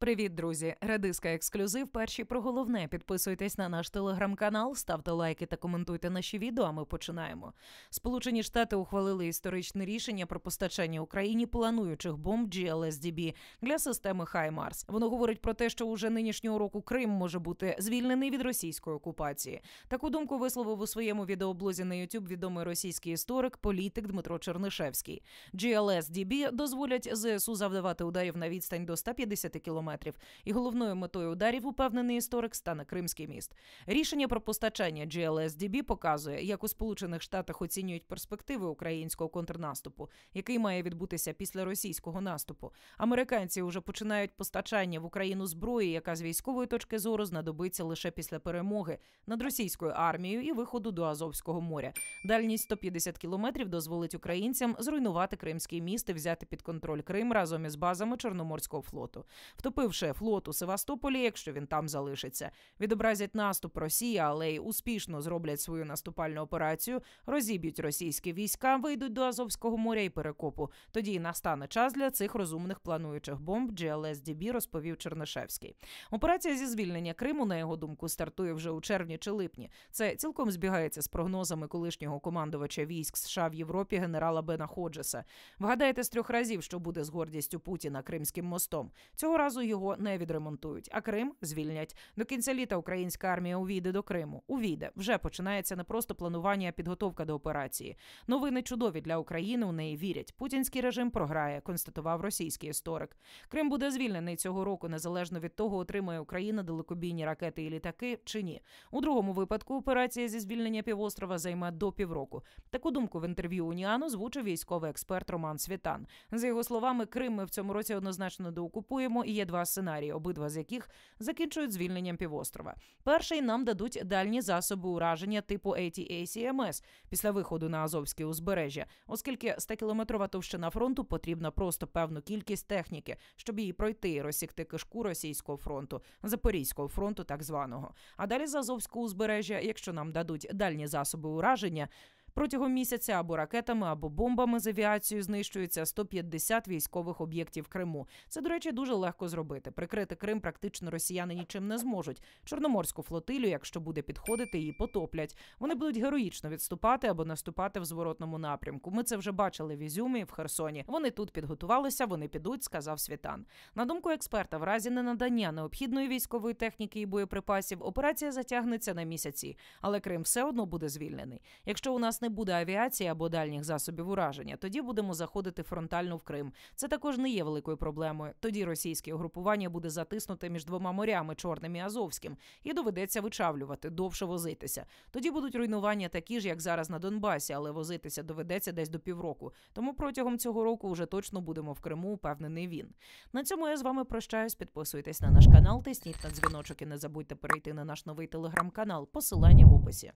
Привіт, друзі! Радиска ексклюзив. Перші про головне. Підписуйтесь на наш телеграм-канал, ставте лайки та коментуйте наші відео. а Ми починаємо. Сполучені Штати ухвалили історичне рішення про постачання Україні плануючих бомб GLSDB для системи HIMARS. Воно говорить про те, що уже нинішнього року Крим може бути звільнений від російської окупації. Таку думку висловив у своєму відеоблозі на YouTube відомий російський історик, політик Дмитро Чернишевський. GLSDB дозволять зсу завдавати ударів на відстань до 150 км кілометрів. І головною метою ударів, упевнений історик, стане Кримський міст. Рішення про постачання GLSDB показує, як у Сполучених Штатах оцінюють перспективи українського контрнаступу, який має відбутися після російського наступу. Американці вже починають постачання в Україну зброї, яка з військової точки зору знадобиться лише після перемоги над російською армією і виходу до Азовського моря. Дальність 150 кілометрів дозволить українцям зруйнувати кримський міст і взяти під контроль Крим разом із базами Чорноморського флоту. В захопивши флот у Севастополі, якщо він там залишиться, відобразять наступ Росії, але й успішно зроблять свою наступальну операцію, розіб'ють російські війська, вийдуть до Азовського моря і перекопу. Тоді і настане час для цих розумних плануючих бомб. GLSDB розповів Чернишевський. Операція зі звільнення Криму, на його думку, стартує вже у червні чи липні. Це цілком збігається з прогнозами колишнього командувача військ США в Європі генерала Бена Ходжеса. Вгадайте з трьох разів, що буде з гордістю Путіна Кримським мостом. Цього разу його не відремонтують, а Крим звільнять. До кінця літа українська армія увійде до Криму. Увійде вже починається не просто планування, а підготовка до операції. Новини чудові для України. У неї вірять. Путінський режим програє, констатував російський історик. Крим буде звільнений цього року, незалежно від того, отримає Україна далекобійні ракети і літаки чи ні. У другому випадку операція зі звільнення півострова займе до півроку. Таку думку в інтерв'ю Уніану звучив військовий експерт Роман Світан. За його словами, Крим ми в цьому році однозначно доокупуємо і є два два сценарії, обидва з яких закінчують звільненням півострова. Перший нам дадуть дальні засоби ураження типу ATACMS ем після виходу на Азовське узбережжя, оскільки 100-кілометрова товщина фронту потрібна просто певну кількість техніки, щоб її пройти і розсікти кишку російського фронту, запорізького фронту, так званого. А далі з Азовського узбережжя, якщо нам дадуть дальні засоби ураження. Протягом місяця або ракетами, або бомбами з авіацією знищується 150 військових об'єктів Криму. Це, до речі, дуже легко зробити. Прикрити Крим практично росіяни нічим не зможуть. Чорноморську флотилю, якщо буде підходити, її потоплять. Вони будуть героїчно відступати або наступати в зворотному напрямку. Ми це вже бачили в Ізюмі в Херсоні. Вони тут підготувалися, вони підуть, сказав Світан. На думку експерта, в разі ненадання необхідної військової техніки і боєприпасів операція затягнеться на місяці, але Крим все одно буде звільнений. Якщо у нас не не буде авіації або дальніх засобів ураження. Тоді будемо заходити фронтально в Крим. Це також не є великою проблемою. Тоді російське угрупування буде затиснуте між двома морями чорним і азовським, і доведеться вичавлювати, довше возитися. Тоді будуть руйнування такі ж, як зараз на Донбасі, але возитися доведеться десь до півроку. Тому протягом цього року вже точно будемо в Криму. Упевнений він. На цьому я з вами прощаюсь. Підписуйтесь на наш канал, тисніть на дзвіночок і не забудьте перейти на наш новий телеграм-канал. Посилання в описі.